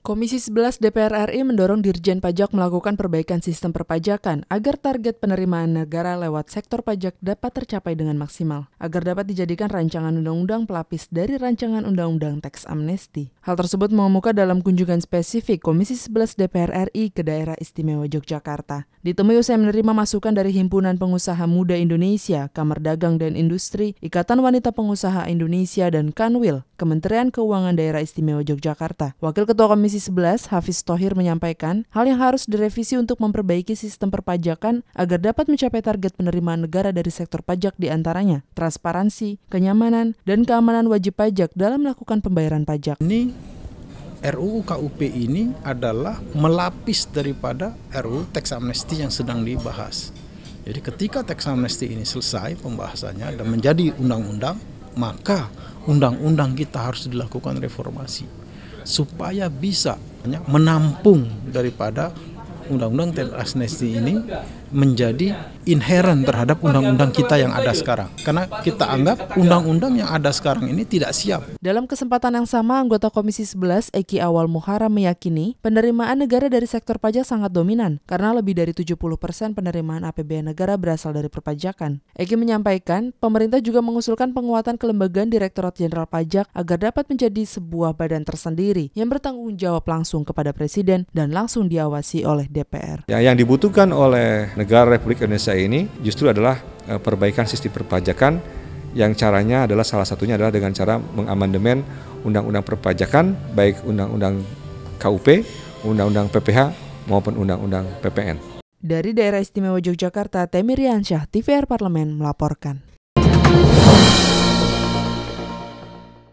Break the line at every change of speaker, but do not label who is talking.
Komisi 11 DPR RI mendorong Dirjen Pajak melakukan perbaikan sistem perpajakan agar target penerimaan negara lewat sektor pajak dapat tercapai dengan maksimal, agar dapat dijadikan rancangan undang-undang pelapis dari rancangan undang-undang teks amnesti. Hal tersebut mengemuka dalam kunjungan spesifik Komisi 11 DPR RI ke daerah istimewa Yogyakarta. Ditemui usai menerima masukan dari Himpunan Pengusaha Muda Indonesia, Kamar Dagang dan Industri, Ikatan Wanita Pengusaha Indonesia, dan Kanwil, Kementerian Keuangan Daerah Istimewa Yogyakarta. Wakil Ketua Komisi Komisi 11 Hafiz Tohir menyampaikan hal yang harus direvisi untuk memperbaiki sistem perpajakan agar dapat mencapai target penerimaan negara dari sektor pajak diantaranya transparansi, kenyamanan, dan keamanan wajib pajak dalam melakukan pembayaran pajak. Ini
RUU KUP ini adalah melapis daripada RUU teks amnesti yang sedang dibahas. Jadi ketika teks amnesti ini selesai pembahasannya dan menjadi undang-undang, maka undang-undang kita harus dilakukan reformasi supaya bisa menampung daripada undang-undang teks amnesti ini menjadi inherent terhadap undang-undang kita yang ada sekarang. Karena kita anggap undang-undang yang ada sekarang ini tidak siap.
Dalam kesempatan yang sama, anggota Komisi 11 Eki Awal Muhara meyakini penerimaan negara dari sektor pajak sangat dominan karena lebih dari 70 persen penerimaan APBN negara berasal dari perpajakan. Eki menyampaikan, pemerintah juga mengusulkan penguatan kelembagaan Direktorat Jenderal Pajak agar dapat menjadi sebuah badan tersendiri yang bertanggung jawab langsung kepada Presiden dan langsung diawasi oleh DPR. DPR.
Ya, yang dibutuhkan oleh negara Republik Indonesia ini justru adalah eh, perbaikan sistem perpajakan yang caranya adalah salah satunya adalah dengan cara mengamandemen undang-undang perpajakan baik undang-undang KUP, undang-undang PPH maupun undang-undang PPN.
Dari daerah istimewa Yogyakarta, Temiriansyah, TVR Parlemen melaporkan.